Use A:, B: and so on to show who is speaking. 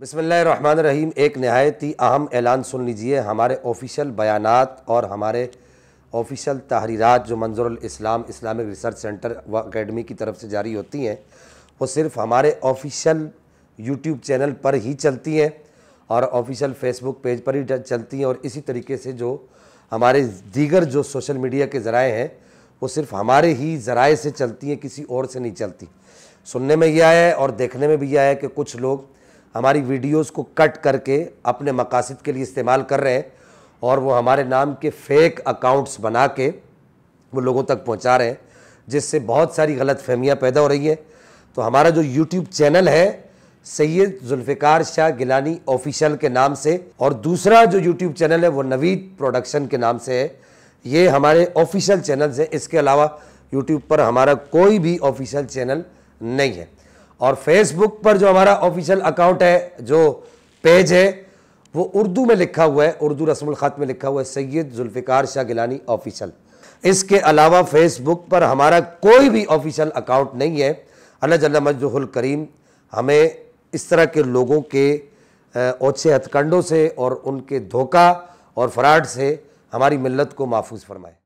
A: बसमीम रहीम एक नहायत ही अहम ऐलान सुन लीजिए हमारे ऑफिशियल बयान और हमारे ऑफिशियल तहरीरत जो मंजूर इस्लाम इस्लामिक रिसर्च सेंटर व अकेडमी की तरफ से जारी होती हैं वो सिर्फ़ हमारे ऑफिशियल यूट्यूब चैनल पर ही चलती हैं और ऑफिशियल फेसबुक पेज पर ही चलती हैं और इसी तरीके से जो हमारे दीगर जो सोशल मीडिया के ज़राए हैं वो सिर्फ हमारे ही ज़राए से चलती हैं किसी और से नहीं चलती सुनने में यह आया है और देखने में भी यह आया है कि कुछ लोग हमारी वीडियोस को कट करके अपने मकासद के लिए इस्तेमाल कर रहे हैं और वो हमारे नाम के फेक अकाउंट्स बना के वो लोगों तक पहुंचा रहे हैं जिससे बहुत सारी गलत फहमियाँ पैदा हो रही हैं तो हमारा जो यूट्यूब चैनल है सैयद जुल्फ़िकार शाह गिलानी ऑफिशियल के नाम से और दूसरा जो यूट्यूब चैनल है वो नवीद प्रोडक्शन के नाम से है ये हमारे ऑफिशियल चैनल्स हैं इसके अलावा यूट्यूब पर हमारा कोई भी ऑफिशियल चैनल नहीं है और फेसबुक पर जो हमारा ऑफिशियल अकाउंट है जो पेज है वो उर्दू में लिखा हुआ है उर्दू रस्म ख़त में लिखा हुआ है सैयद जुल्फ़िकार शाह गिलानी ऑफिशियल इसके अलावा फेसबुक पर हमारा कोई भी ऑफिशियल अकाउंट नहीं है अल्लाह जल्ला मजहुल करीम हमें इस तरह के लोगों के ओछे हथकंडों से और उनके धोखा और फ्राड से हमारी मिलत को महफूज फरमाए